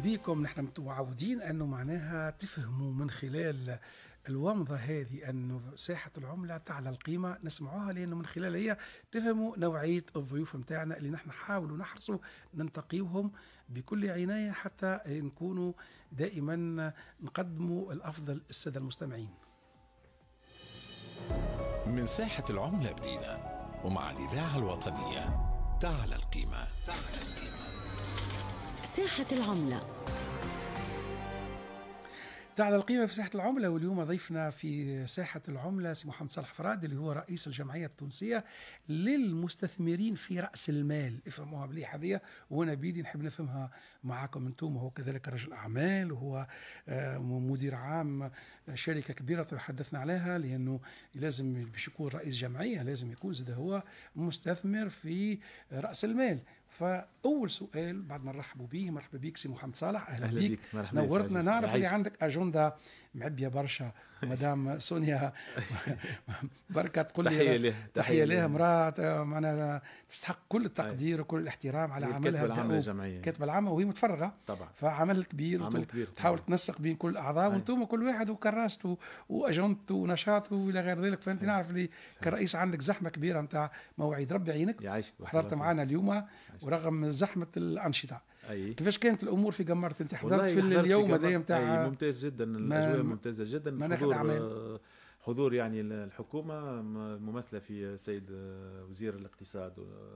بيكم نحن متعودين انه معناها تفهموا من خلال الومضه هذه انه ساحه العمله تعلى القيمه نسمعوها لانه من خلالها هي تفهموا نوعيه الضيوف نتاعنا اللي نحن نحاولوا نحرصوا ننتقيهم بكل عنايه حتى نكونوا دائما نقدموا الافضل للساده المستمعين. من ساحه العمله بدينا ومع الاذاعه الوطنيه تعلى القيمه. تعلى القيمه. ساحة العملة تعلى القيمة في ساحة العملة واليوم ضيفنا في ساحة العملة سي محمد صالح فراد اللي هو رئيس الجمعية التونسية للمستثمرين في رأس المال افهموها مليح هذه وانا بيدي نحب نفهمها معاكم انتم وهو كذلك رجل أعمال وهو آه، مدير عام آه، شركة كبيرة تحدثنا عليها لأنه لازم باش يكون رئيس جمعية لازم يكون زاد هو مستثمر في رأس المال فاول سؤال بعد ما نرحبوا بيه مرحبا بيك سي محمد صالح اهلا, أهلا بيك, بيك. نورتنا نعرف اللي عندك اجنده معبيه برشا مدام سونيا بركه تقول لي تحيه لها تحيه لها امراه معناها تستحق كل التقدير أيوة. وكل الاحترام على عملها العامه العامه وهي متفرغه طبعا فعمل كبير, عمل كبير تحاول تنسق بين كل الاعضاء وانتم أيوة. كل واحد وكراسته واجنته ونشاطه والى غير ذلك فانت أيوة. نعرف اللي كرئيس عندك زحمه كبيره نتاع مواعيد ربي يعينك وحضرت معنا اليوم ورغم زحمه الانشطه أي. كيفاش كانت الامور في قمرت انت حضرت في اليوم هذايا نتاع ممتاز جدا الاجواء ممتازه جدا مناخ الاعمال آه، حضور يعني الحكومه ممثله في السيد آه، وزير الاقتصاد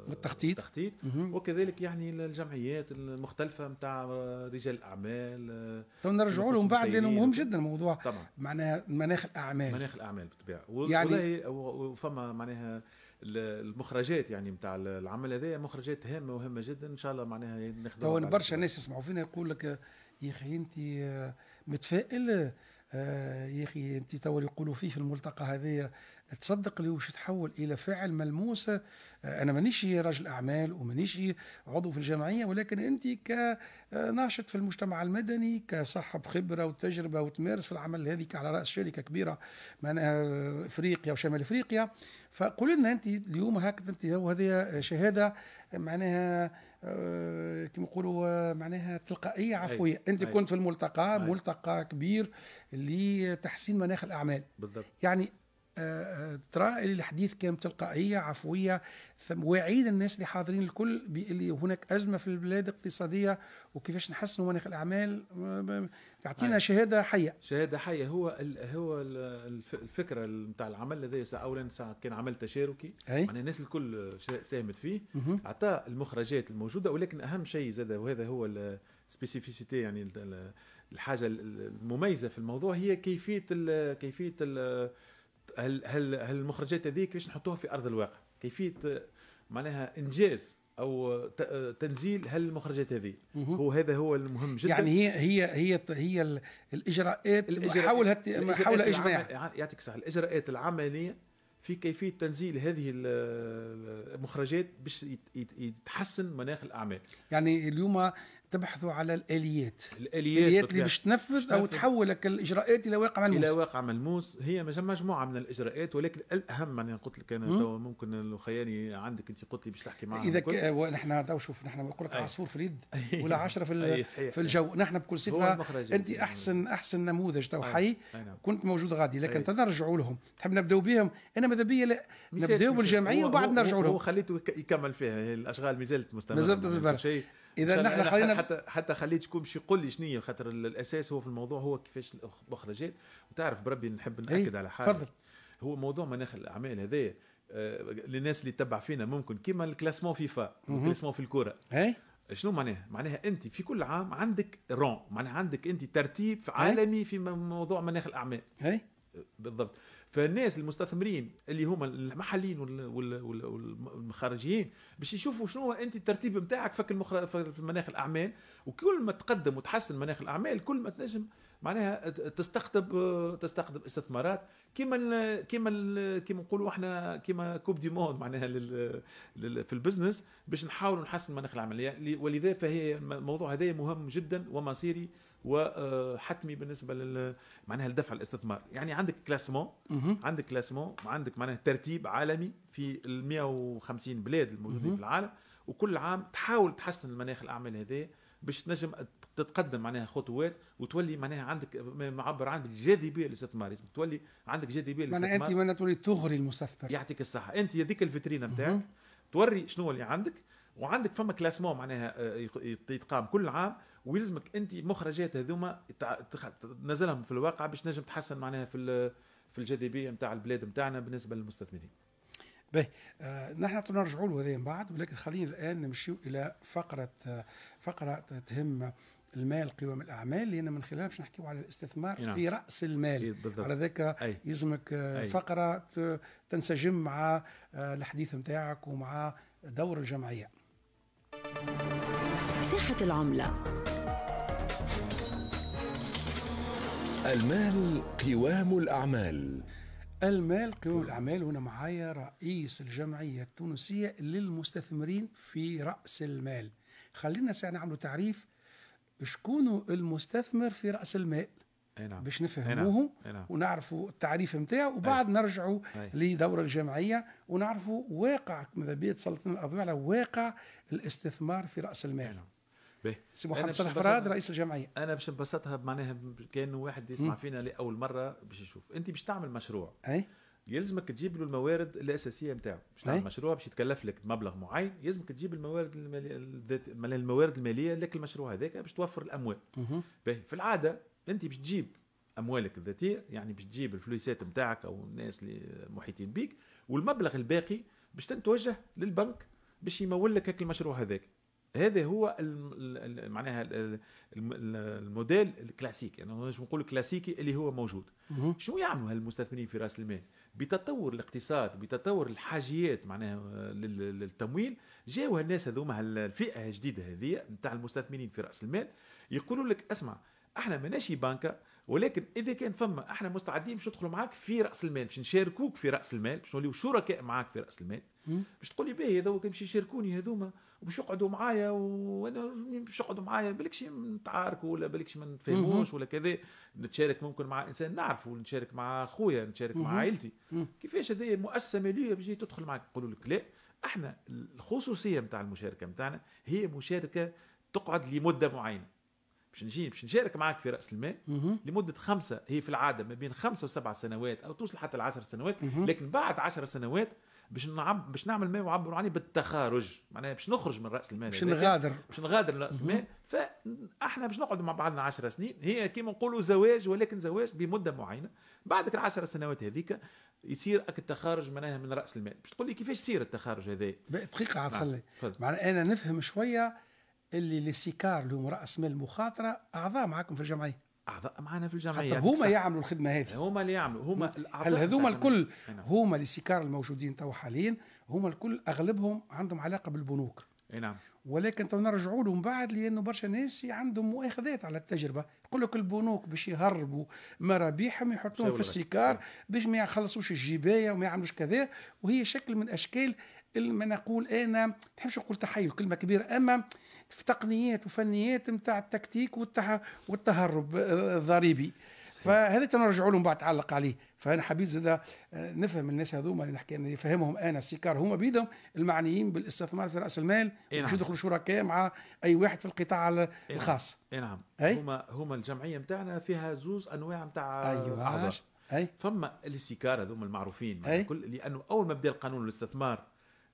والتخطيط التخطيط وكذلك يعني الجمعيات المختلفه نتاع آه، رجال الاعمال تو نرجعوا لهم بعد لانه مهم جدا الموضوع طبعا معناها مناخ الاعمال مناخ الاعمال بالطبيعه يعني وفما معناها المخرجات يعني نتاع العمل هذايا مخرجات هامه وهامه جدا ان شاء الله معناها نخدم تو برشا ناس يسمعوا فينا يقول لك يا اخي انت آه، متفائل آه، يا اخي انت تو يقولوا فيه في الملتقى هذايا تصدق لي وش تحول الى فعل ملموسه آه، انا مانيش راجل اعمال ومانيش عضو في الجمعيه ولكن انت كناشط في المجتمع المدني كصاحب خبره وتجربه وتمارس في العمل هذيك على راس شركه كبيره من افريقيا وشمال افريقيا فقول لنا انت اليوم هكذا انت وهذه شهاده معناها آه، كما يقولوا معناها تلقائيه عفويه أي. انت أي. كنت في الملتقى أي. ملتقى كبير لتحسين مناخ الاعمال بالضبط يعني ترى الحديث كان تلقائية عفوية وعيد الناس اللي حاضرين الكل اللي هناك أزمة في البلاد اقتصادية وكيفاش نحسنوا مناخ الأعمال يعطينا طيب. شهادة حية شهادة حية هو الـ هو الـ الفكرة نتاع العمل الذي أولا كان عمل تشاركي معناها الناس الكل ساهمت فيه أعطى المخرجات الموجودة ولكن أهم شيء زاد وهذا هو السبيسيفيسيتي يعني الحاجة المميزة في الموضوع هي كيفية الـ كيفية الـ هل هل هل المخرجات هذيك كيفاش نحطوها في ارض الواقع كيفيه معناها انجاز او تنزيل هل المخرجات هذه هو هذا هو المهم جدا يعني هي هي هي هي الاجراءات, الإجراءات حول حول اجماع يعني يعطيك صح الاجراءات العمليه في كيفيه تنزيل هذه المخرجات باش يتحسن مناخ الاعمال يعني اليوم تبحثوا على الاليات الاليات, الآليات اللي باش تنفذ او تحولك الاجراءات الى واقع ملموس الى واقع ملموس هي مجموعه من الاجراءات ولكن الاهم يعني قلت لك انا تو ممكن الخياني عندك انت قلت لي باش تحكي معاه اذا نحن تو شوف نحن نقول لك عصفور في اليد ولا عشرة في, صحيح في الجو نحن بكل صفه انت يعني. احسن احسن نموذج تو حي نعم. كنت موجود غادي لكن نرجعوا لهم تحب نبداو بهم انا ماذا بيا لا نبداو بالجمعيه وبعد نرجعوا لهم هو خليته يكمل فيها الاشغال ما زالت مستمره مازالت اذا نحن خلينا حتى حتى خليتكم باش يقول لي شنو هي خاطر الاساس هو في الموضوع هو كيفاش المخرجات وتعرف بربي نحب إيه، ناكد على حاجه فضل. هو موضوع مناخ الاعمال هذايا آه، للناس اللي تتبع فينا ممكن كيما الكلاسمون فيفا الكلاسمون في الكوره اي شنو معناها؟ معناها انت في كل عام عندك رون معناها عندك انت ترتيب إيه؟ عالمي في موضوع مناخ الاعمال اي بالضبط فالناس المستثمرين اللي هما المحليين والخارجيين باش يشوفوا شنو انت الترتيب نتاعك فك المخر... في مناخ الاعمال وكل ما تقدم وتحسن مناخ الاعمال كل ما تنجم معناها تستقطب تستقطب استثمارات كما كيما كما كما نقولوا احنا كما كوب دي موند معناها لل لل في البزنس باش نحاولوا نحسن مناخ العمل يعني ولذا فهي الموضوع هذا مهم جدا ومصيري وحتمي بالنسبه لل معناها لدفع الاستثمار يعني عندك كلاسمون عندك كلاسمون عندك معناها ترتيب عالمي في ال 150 بلاد الموجودين في العالم وكل عام تحاول تحسن المناخ الاعمال هذا باش تنجم تتقدم معناها خطوات وتولي معناها عندك معبر عن الجاذبيه للاستثمار تولي عندك جاذبيه للاستثمار معناها انت معناها تولي تغري المستثمر يعطيك الصحه انت هذيك الفترينه نتاعك توري شنو اللي عندك وعندك فما كلاسمون معناها آه، يتقام كل عام ويلزمك انت مخرجات هذوما تنزلهم في الواقع باش نجم تحسن معناها في في الجاذبيه نتاع البلاد نتاعنا بالنسبه للمستثمرين. باهي آه، نحن نرجعوا له من بعد ولكن خلينا الان نمشيو الى فقره آه، فقره تهم المال قوام الاعمال لان من خلالها باش نحكيو على الاستثمار نعم. في راس المال إيه، على ذاك يلزمك فقره تنسجم مع الحديث نتاعك ومع دور الجمعيه ساحة العملة المال قوام الأعمال المال قوام الأعمال وأنا معايا رئيس الجمعية التونسية للمستثمرين في رأس المال خلينا نعملوا تعريف شكون المستثمر في رأس المال نعم. باش نعم. نفهموه نعم. ونعرفوا التعريف نتاعو وبعد نرجعوا لدوره الجمعيه ونعرفوا واقع ماذا بيا تسلطنا الاضواء على واقع الاستثمار في راس المال نعم. سي محمد صالح فراد رئيس الجمعيه انا باش نبسطها معناها كان واحد يسمع فينا لاول مره باش يشوف انت باش تعمل مشروع اي يلزمك تجيب له الموارد الاساسيه نتاعو باش تعمل مشروع باش يتكلف لك مبلغ معين يلزمك تجيب الموارد الماليه الموارد الماليه لك المشروع هذاك باش توفر الاموال باهي في العاده انت باش تجيب اموالك الذاتيه يعني باش تجيب الفلوسات نتاعك او الناس اللي محيطين بيك والمبلغ الباقي باش تتوجه للبنك باش يمول لك هك المشروع هذاك هذا هو معناها الموديل الكلاسيكي يعني انا مش نقول كلاسيكي اللي هو موجود شنو يعملوا هالمستثمرين في راس المال بتطور الاقتصاد بتطور الحاجيات معناها للتمويل جاوا الناس هذوما الفئه الجديده هذه نتاع المستثمرين في راس المال يقولوا لك اسمع احنا ماناش بنكه ولكن اذا كان فما احنا مستعدين باش ندخلوا معاك في راس المال باش نشاركوك في راس المال باش نوليو شركاء معاك في راس المال باش تقول لي باهي هذو باش يشاركوني هذوما باش يقعدوا معايا وانا باش يقعدوا معايا بالكش نتعاركوا ولا بالكش ما نتفاهموش ولا كذا نتشارك ممكن مع انسان نعرفه نتشارك مع خويا نتشارك مع عائلتي كيفاش هذه مؤسسه ماليه باش تدخل معاك يقولوا لك لا احنا الخصوصيه نتاع المشاركه نتاعنا هي مشاركه تقعد لمده معينه باش نجي باش نشارك معاك في راس المال لمده خمسه هي في العاده ما بين خمسه وسبع سنوات او توصل حتى لعشر سنوات لكن بعد عشر سنوات باش نعب باش نعمل ما يعبروا عني بالتخارج معناها باش نخرج من راس المال باش نغادر باش نغادر راس المال فاحنا باش نقعدوا مع بعضنا 10 سنين هي كيما نقولوا زواج ولكن زواج بمده معينه بعد العشر سنوات هذيك يصير التخارج معناها من راس المال باش تقول لي كيفاش يصير التخارج هذا دقيقه عفوا نعم. معناها انا نفهم شويه اللي لي سيكار اللي هم راس مال المخاطره اعضاء معاكم في الجمعيه اعضاء معنا في الجمعيه هما يعملوا الخدمه هذه هما اللي يعملوا هما هل هذوما الكل نعم. هما لي سيكار الموجودين تو حاليا هما الكل اغلبهم عندهم علاقه بالبنوك اي نعم ولكن تو نرجعوا لهم بعد لانه برشا ناس عندهم مؤاخذات على التجربه يقول لك البنوك باش يهربوا مرابيحهم يحطوهم في السيكار باش ما يخلصوش الجبايه وما يعملوش كذا وهي شكل من اشكال ما نقول انا ما نحبش نقول تحيل كلمه كبيره اما في تقنيات وفنيات نتاع التكتيك والتهرب آه، الضريبي فهذا نرجعوا لهم بعد تعلق عليه فانا حبيت زاد آه، نفهم الناس هذوما اللي نحكي نفهمهم انا السيكار هما بيدهم المعنيين بالاستثمار في راس المال إيه نعم. يدخلوا شركاء مع اي واحد في القطاع نعم. الخاص اي نعم إيه هما هما الجمعيه نتاعنا فيها زوز انواع نتاع ايوه اعضاء اي فما السيكار هذوما المعروفين كل لانه اول ما بدا القانون الاستثمار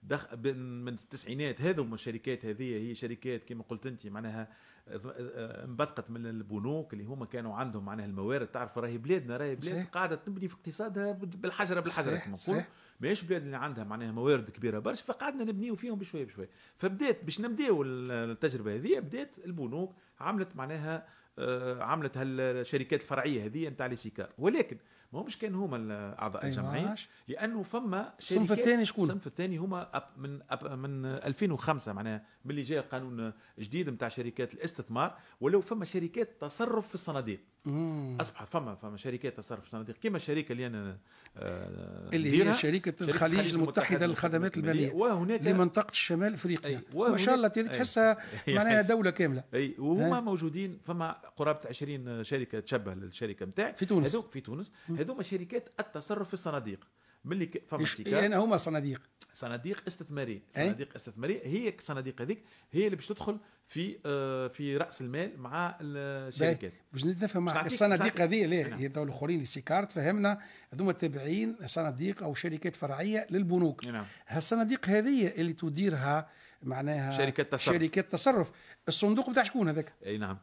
دخ من التسعينات هذوما الشركات هذه هي شركات كما قلت انت معناها آه، انبثقت من البنوك اللي هما كانوا عندهم معناها الموارد تعرف راهي بلادنا راهي بلاد صحيح. قاعده تبني في اقتصادها بالحجره بالحجره كما نقولوا ماهيش بلاد اللي عندها معناها موارد كبيره برشا فقعدنا نبنيو فيهم بشويه بشويه فبدات باش نبداو التجربه هذه بدات البنوك عملت معناها آه، عملت هالشركات الفرعيه هذه نتاع لي سيكار ولكن ما مش كان هما الاعضاء أيوة، الجمعيه لانه فما الصنف الثاني شكون؟ الصنف الثاني هما من أب من 2005 معناها ملي جاء قانون جديد نتاع شركات الاستثمار ولو فما شركات تصرف في الصناديق مم. اصبحت فما فما شركات تصرف الصناديق كما الشركه اللي انا آه اللي هي شركه الخليج, الخليج المتحده للخدمات الماليه وهناك لمنطقه الشمال افريقيا ما شاء الله تحسها معناها دوله كامله اي وهما موجودين فما قرابه 20 شركه تشبه للشركه نتاعي في تونس هذوك في تونس هذوما شركات التصرف في الصناديق ملي فما سيكا يعني هما صناديق صناديق استثماريه إيه؟ صناديق استثماريه هي الصناديق هذيك هي اللي باش تدخل في آه، في راس المال مع الشركات باش نفهم الصناديق هذه لا نعم. هي دول الاخرين اللي سيكارت فهمنا هذوما تابعين صناديق او شركات فرعيه للبنوك نعم الصناديق هذه اللي تديرها معناها شركات تصرف شركات تصرف الصندوق بتاع شكون هذاك اي نعم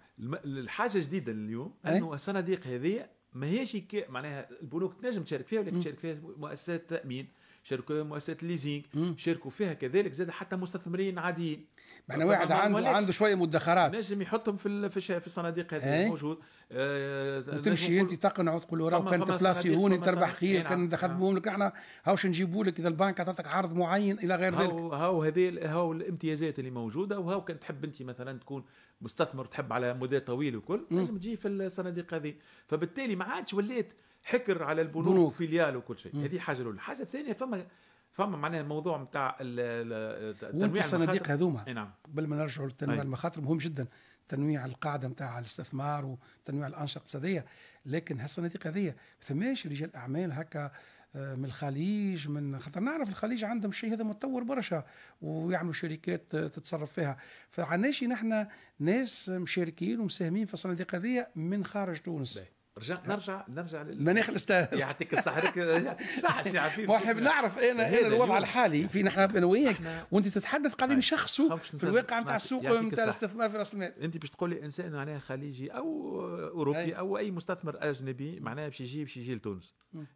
الحاجه الجديده اليوم إيه؟ انه الصناديق هذه ماهيش معناها البنوك تنجم تشارك فيها ولكن تشارك فيها مؤسسات تامين شاركوا مؤسسات الليزينج شاركوا فيها كذلك زاد حتى مستثمرين عاديين معنا واحد عنده عنده شويه مدخرات نجم يحطهم في في, في الصناديق هذه إيه؟ الموجود آه وتمشي انت تقنعه تقول له راه كان تبلاسي نعم، هون تربح خير كان نخدمهم نعم. لك احنا هاوش نجيبوا لك اذا البنك عطاتك عرض معين الى غير ذلك هاو هذه هاو الامتيازات اللي موجوده وهاو كان تحب انت مثلا تكون مستثمر تحب على مدى طويل وكل لازم تجي في الصناديق هذه فبالتالي ما عادش وليت حكر على البنوك وفيليال وكل شيء هذه حاجه الاولى الحاجه الثانيه فما فما معناها الموضوع نتاع وانت الصناديق هذوما نعم قبل ما نرجعوا لتنويع المخاطر مهم جدا تنويع القاعده نتاع الاستثمار وتنويع الانشطه الاقتصاديه لكن هالصناديق هذه فماش رجال اعمال هكا آه، من الخليج من خاطر نعرف الخليج عندهم الشيء هذا متطور برشا ويعملوا شركات تتصرف فيها فعناشي نحن ناس مشاركين ومساهمين في الصناديق هذه من خارج تونس بي. رجع نرجع نرجع للمناخ الاستاذ يعطيك الصحة يعطيك الصحة سي عفيف وحب نعرف انا انا الوضع الحالي في نحن انا وياك وانت تتحدث قاعدين طيب. نشخصوا في الواقع نتاع السوق نتاع الاستثمار في راس المال انت باش تقول لي انسان معناها خليجي او اوروبي او اي مستثمر اجنبي معناها باش يجي باش يجي لتونس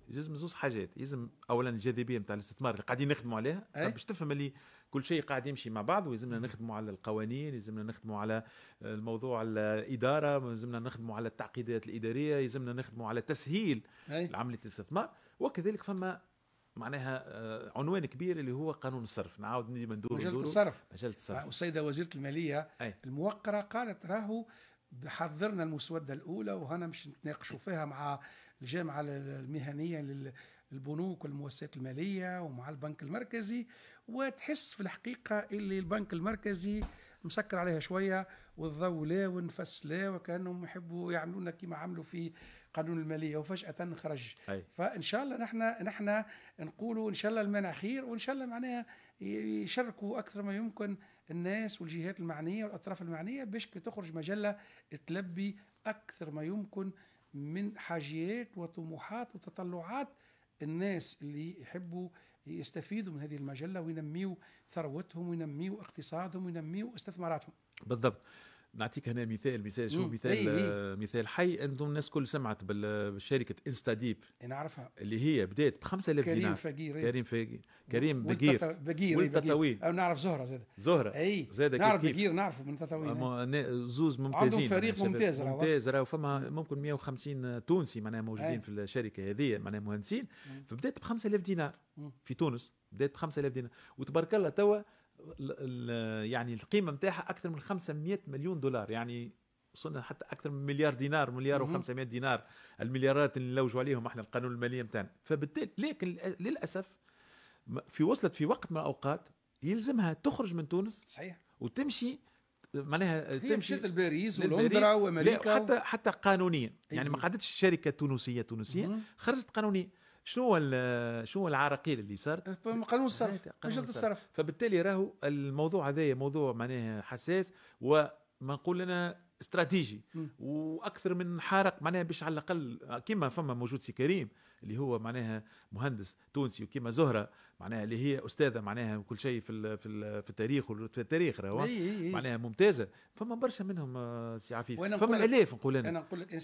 لازم زوز حاجات لازم اولا الجاذبية نتاع الاستثمار اللي قاعدين نخدموا عليها باش تفهم اللي كل شيء قاعد يمشي مع بعض ويلزمنا نخدموا على القوانين يلزمنا نخدموا على الموضوع الاداره يلزمنا نخدموا على التعقيدات الاداريه يلزمنا نخدموا على تسهيل عمليه الاستثمار وكذلك فما معناها آه، عنوان كبير اللي هو قانون الصرف نعاود ديما ندور مجله الصرف مجله الصرف والسيده وزيره الماليه أي. الموقره قالت راهو حضرنا المسوده الاولى وهنا مش نتناقشوا فيها مع الجامعه المهنيه للبنوك والمؤسسات الماليه ومع البنك المركزي وتحس في الحقيقة اللي البنك المركزي مسكر عليها شوية والضوء لا ونفس لا وكأنهم يحبوا يعملونا كما عملوا في قانون المالية وفجأة خرج أي. فإن شاء الله نحن نحن نقولوا إن شاء الله المانع خير وإن شاء الله معناها يشاركوا أكثر ما يمكن الناس والجهات المعنية والأطراف المعنية باش تخرج مجلة تلبي أكثر ما يمكن من حاجيات وطموحات وتطلعات الناس اللي يحبوا يستفيدوا من هذه المجله وينميوا ثروتهم وينميوا اقتصادهم وينميوا استثماراتهم. بالضبط نعطيك هنا مثال مثال شو مثال هي آه، مثال حي انتم الناس كل سمعت بشركه ديب نعرفها اللي هي بدات ب 5000 دينار إيه؟ كريم فقير كريم فقير كريم بقير بقير والتطاوين إيه، او نعرف زهره زاد زهره اي زاد نعرف بقير نعرفه من تطاوين زوز ممتازين عندهم فريق ممتاز ممتاز راهو فما ممكن 150 تونسي معناها موجودين أي. في الشركه هذه معناها مهندسين فبدات ب 5000 دينار في تونس بدات ب 5000 دينار وتبارك الله توا يعني القيمه نتاعها اكثر من 500 مليون دولار يعني وصلنا حتى اكثر من مليار دينار مليار و500 دينار المليارات اللي نلوجوا عليهم احنا القانون الماليه نتاعنا فبالتالي لكن للاسف في وصلت في وقت من الاوقات يلزمها تخرج من تونس صحيح وتمشي معناها هي تمشي مشيت لباريس ولندرا وامريكا حتى حتى قانونيا يعني ما قعدتش شركه تونسيه تونسيه خرجت قانونيا شنو هو شنو هو العراقيل اللي صار؟ قانون الصرف قانون الصرف فبالتالي راهو الموضوع هذايا موضوع معناه حساس وما نقول انا استراتيجي واكثر من حارق معناها باش على الاقل كيما فما موجود سي كريم اللي هو معناها مهندس تونسي وكيما زهره معناها اللي هي استاذه معناها كل شيء في في, ال في التاريخ في التاريخ راهو معناها ممتازه فما برشا منهم آه، سي عفيف فما الاف نقول انا انا نقول لك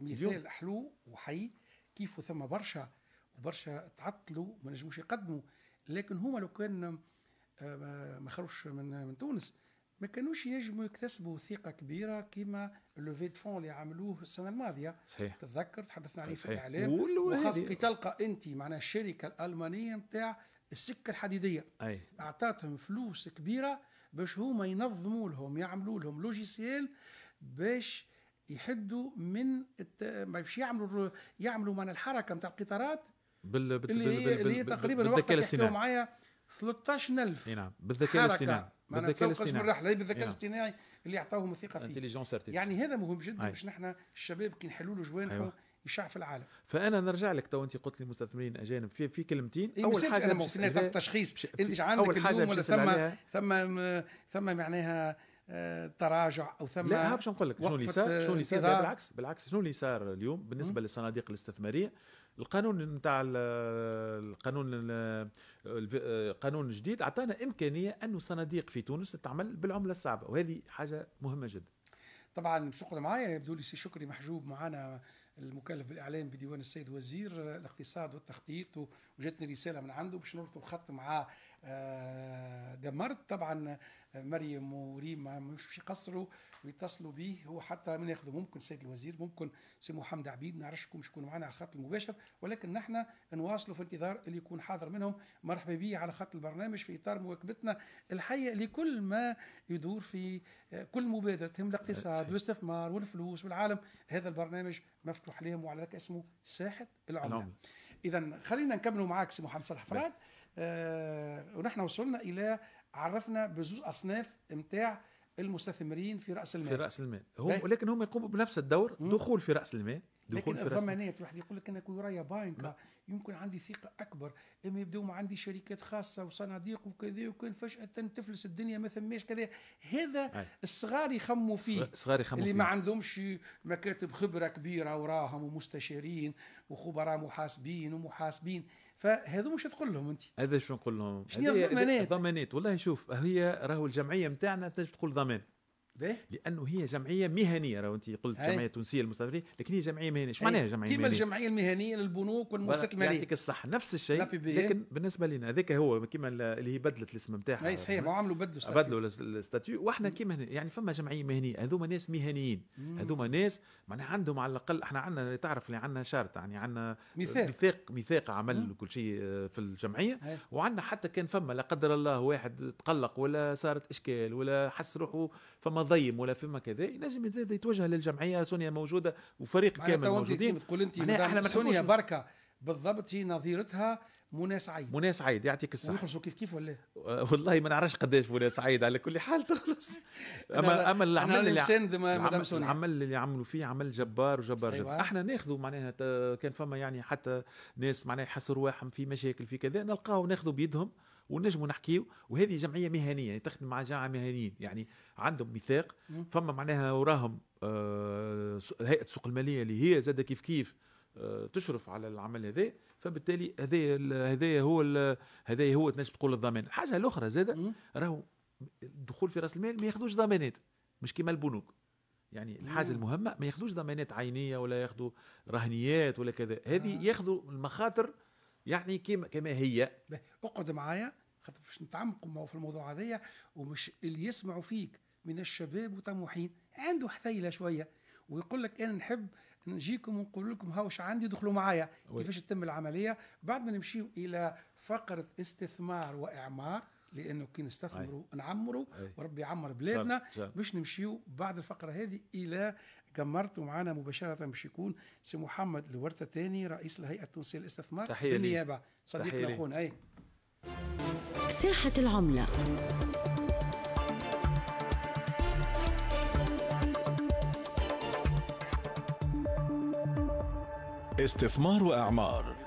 مثال حلو وحي كيف ثم برشا برشا تعطلوا ما نجموش يقدموا لكن هما لو كان آه، ما خرجوش من من تونس ما كانوش ينجموا يكتسبوا ثقه كبيره كما لوفي فون اللي عملوه السنه الماضيه صحيح تتذكر تحدثنا عليه في الاعلام وخاصه كي تلقى انت معناها الشركه الالمانيه نتاع السكه الحديديه أي. اعطاتهم فلوس كبيره باش هما ينظموا لهم يعملوا لهم لوجيسيال باش يحدوا من الت... باش يعملوا يعملوا معنا الحركه نتاع القطارات بال بال اللي هي اللي هي تقريبا وقتها كانوا معايا 13000 اي نعم بالذكاء الاصطناعي بالذكاء الاصطناعي الرحله بالذكاء نعم. الاصطناعي اللي اعطاهم الثقه فيه يعني هذا مهم جدا أيوه. باش نحن الشباب كي نحلوا له جوانحه أيوه. يشع في العالم فانا نرجع لك تو انت قلت لي مستثمرين اجانب في في كلمتين إيه اول حاجه انا مستني تشخيص انت عندك اليوم ولا ثم ثم ثم معناها آه، تراجع او ثم لا باش نقول لك شنو اللي صار شنو اللي آه، صار بالعكس بالعكس شنو اللي صار اليوم بالنسبه للصناديق الاستثماريه القانون نتاع القانون القانون الجديد اعطانا امكانيه انه صناديق في تونس تعمل بالعمله الصعبه وهذه حاجه مهمه جدا طبعا باش معايا يبدو لي سي شكري محجوب معنا المكلف بالاعلام بديوان السيد وزير الاقتصاد والتخطيط وجاتني رساله من عنده باش نربطوا الخط مع جمرت آه، طبعا مريم وريم مش في قصره ويتصلوا بيه هو حتى من ياخده ممكن سيد الوزير ممكن سي محمد عبيد ما نعرفش مش يكونوا معانا على الخط المباشر ولكن نحن نواصلوا في انتظار اللي يكون حاضر منهم مرحبا بيه على خط البرنامج في اطار مواكبتنا الحيه لكل ما يدور في آه، كل مبادره تهم الاقتصاد والاستثمار والفلوس والعالم هذا البرنامج مفتوح لهم وعلى ذلك اسمه ساحه العمله نعم. اذا خلينا نكملوا معك سي محمد صلاح فراد نعم. آه، ونحن وصلنا الى عرفنا بزوز اصناف امتاع المستثمرين في راس المال في راس المال هم ولكن هم يقوموا بنفس الدور دخول في راس المال دخول لكن في راس المال واحد يقول لك انا كي ورايا بانكا يمكن عندي ثقه اكبر اما يبداوا ما عندي شركات خاصه وصناديق وكذا وكان فجاه تفلس الدنيا ما ثماش كذا هذا الصغار يخموا فيه الصغار يخموا اللي فيه. ما عندهمش مكاتب خبره كبيره وراهم ومستشارين وخبراء محاسبين ومحاسبين فهذو مش تقول لهم انت هذا شنو نقول لهم ضمانات والله شوف هي راهو الجمعيه نتاعنا تنجم تقول ضمان لانه هي جمعيه مهنيه لو انت قلت جمعيه تونسيه للمستثمرين لكن هي جمعيه مهنيه ايش معناها جمعيه كيما الجمعيه المهنيه للبنوك والمؤسسات الماليه يعطيك الصح نفس الشيء لكن بالنسبه لنا هذاك هو كيما اللي هي بدلت الاسم نتاعها اي صحيح ما عملوا بدلوا بدلوا الستاتيو واحنا كيما يعني فما جمعيه مهنيه هذوما ناس مهنيين هذوما ناس معناها عندهم على الاقل احنا عندنا تعرف اللي عندنا شارت يعني عندنا ميثاق ميثاق ميثاق عمل وكل شيء آه، في الجمعيه وعندنا حتى كان فما لا قدر الله واحد تقلق ولا صارت اشكال ولا حس روحه فما ضيم ولا فما كذا لازم يتوجه للجمعيه سونيا موجوده وفريق كامل موجودين تقول انت احنا سونيا بركه بالضبط هي نظيرتها منى سعيد منى سعيد يعطيك الصحه ونخلصوا كيف كيف ولا أه، والله ما نعرفش قداش منى سعيد على كل حال تخلص اما اما العمل اللي العمل, العمل اللي عملوا فيه عمل جبار وجبار جدا أيوة. احنا ناخذوا معناها كان فما يعني حتى ناس معناها يحسوا رواحهم في مشاكل في كذا نلقاو ناخذوا بيدهم ونجموا نحكيو وهذه جمعيه مهنيه يعني تخدم مع جماعه مهنيين يعني عندهم ميثاق فما معناها وراهم آه هيئه السوق الماليه اللي هي زاده كيف كيف آه تشرف على العمل هذا فبالتالي هذا هذا هو هذا هو تنجم تقول الضمان الحاجه الاخرى زاده راهو الدخول في راس المال ما ياخذوش ضمانات مش كيما البنوك يعني الحاجه المهمه ما ياخذوش ضمانات عينيه ولا ياخذوا رهنيات ولا كذا هذه آه. ياخذوا المخاطر يعني كما كما هي اقعد معايا خاطر باش نتعمقوا في الموضوع هذايا ومش اللي يسمعوا فيك من الشباب وطموحين عنده حثيله شويه ويقول لك انا نحب نجيكم ونقول لكم هاوش عندي دخلوا معايا كيفاش تتم العمليه بعد ما نمشيو الى فقره استثمار واعمار لانه كي نستثمروا نعمروا وربي يعمر بلادنا باش نمشيو بعد الفقره هذه الى جمرت ومعانا مباشره مش يكون سي محمد الورثه تاني رئيس الهيئه التونسيه للاستثمار تحيه بالنيابه صديقنا اخونا اي ساحه العمله استثمار واعمار